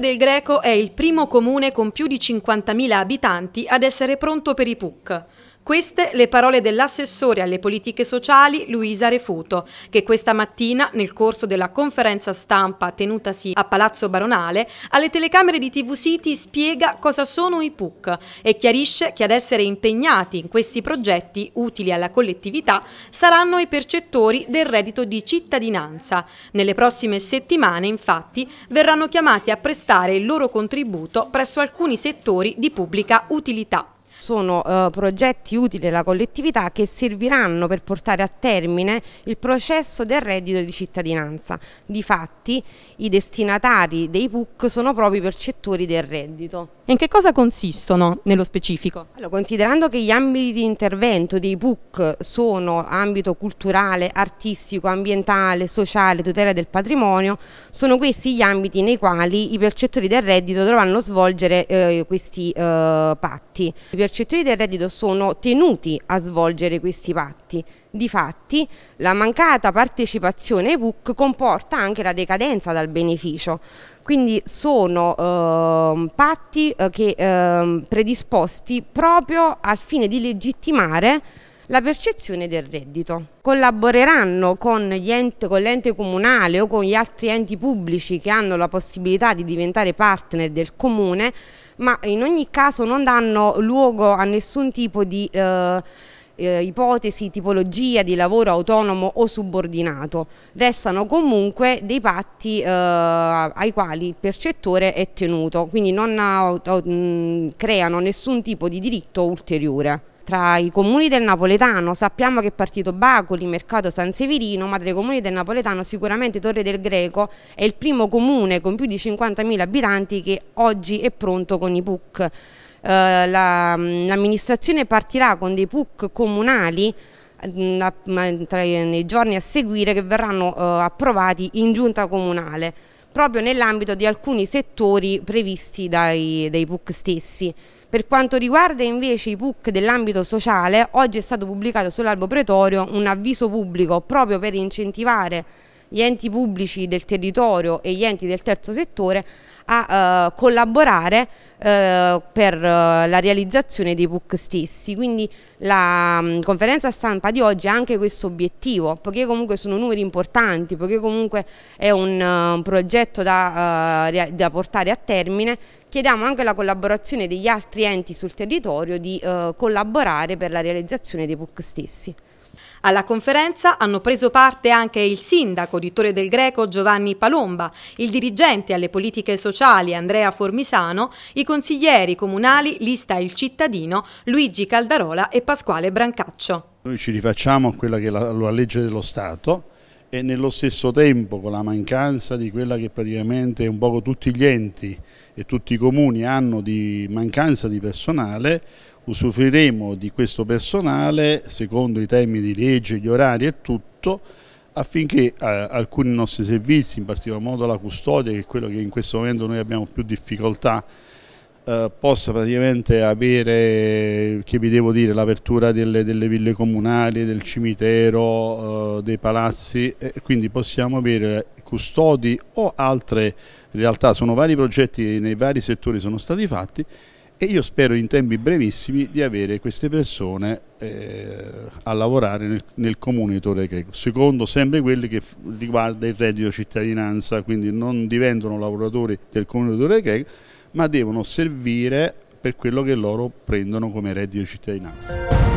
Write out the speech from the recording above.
Torre del Greco è il primo comune con più di 50.000 abitanti ad essere pronto per i PUC. Queste le parole dell'assessore alle politiche sociali Luisa Refuto, che questa mattina, nel corso della conferenza stampa tenutasi a Palazzo Baronale, alle telecamere di TV City spiega cosa sono i PUC e chiarisce che ad essere impegnati in questi progetti utili alla collettività saranno i percettori del reddito di cittadinanza. Nelle prossime settimane, infatti, verranno chiamati a prestare il loro contributo presso alcuni settori di pubblica utilità. Sono eh, progetti utili alla collettività che serviranno per portare a termine il processo del reddito di cittadinanza. Difatti i destinatari dei PUC sono proprio i percettori del reddito. E in che cosa consistono nello specifico? Allora, considerando che gli ambiti di intervento dei PUC sono ambito culturale, artistico, ambientale, sociale, tutela del patrimonio, sono questi gli ambiti nei quali i percettori del reddito dovranno svolgere eh, questi eh, patti. I percettori del reddito sono tenuti a svolgere questi patti. Difatti, la mancata partecipazione ai PUC comporta anche la decadenza dal beneficio. Quindi sono ehm, eh, patti che, eh, predisposti proprio al fine di legittimare la percezione del reddito. Collaboreranno con l'ente comunale o con gli altri enti pubblici che hanno la possibilità di diventare partner del comune, ma in ogni caso non danno luogo a nessun tipo di... eh, eh ipotesi, tipologia di lavoro autonomo o subordinato, restano comunque dei patti eh, ai quali il percettore è tenuto, quindi non ha, mm, creano nessun tipo di diritto ulteriore tra i comuni del Napoletano, sappiamo che è partito Bacoli, Mercato San Severino, ma tra i comuni del Napoletano sicuramente Torre del Greco è il primo comune con più di 50.000 abitanti che oggi è pronto con i PUC. Eh, mm, l'amministrazione la, partirà con dei PUC comunali mm, tra, nei giorni a seguire che verranno eh, approvati in giunta comunale proprio nell'ambito di alcuni settori previsti dai, dai PUC stessi. Per quanto riguarda invece i PUC dell'ambito sociale, oggi è stato pubblicato sull'albo pretorio un avviso pubblico proprio per incentivare gli enti pubblici del territorio e gli enti del terzo settore a eh, collaborare eh, per eh, la realizzazione dei PUC stessi. Quindi la mh, mm, conferenza stampa di oggi ha anche questo obiettivo, poiché comunque sono numeri importanti, poiché comunque è un, eh, un progetto da, uh, da portare a termine chiediamo anche la collaborazione degli altri enti sul territorio di eh, collaborare per la realizzazione dei PUC stessi. Alla conferenza hanno preso parte anche il sindaco di Torre del Greco Giovanni Palomba, il dirigente alle politiche sociali Andrea Formisano, i consiglieri comunali Lista il cittadino Luigi Caldarola e Pasquale Brancaccio. Noi ci rifacciamo a quella che è la, la legge dello Stato, e nello stesso tempo con la mancanza di quella che praticamente un poco tutti gli enti e tutti i comuni hanno di mancanza di personale, usufruiremo di questo personale secondo i temi di legge, gli orari e tutto affinché eh, alcuni nostri servizi, in particolar modo la custodia, che è quello che in questo momento noi abbiamo più difficoltà eh, possa praticamente avere, che vi devo dire, l'apertura delle, delle, ville comunali, del cimitero, eh, dei palazzi, quindi possiamo avere custodi o altre realtà, sono vari progetti che nei vari settori sono stati fatti e io spero in tempi brevissimi di avere queste persone eh, a lavorare nel, nel comune di Torre Greco, secondo sempre quelli che riguarda il reddito cittadinanza, quindi non diventano lavoratori del comune di Torre Greco, ma devono servire per quello che loro prendono come reddito cittadinanza.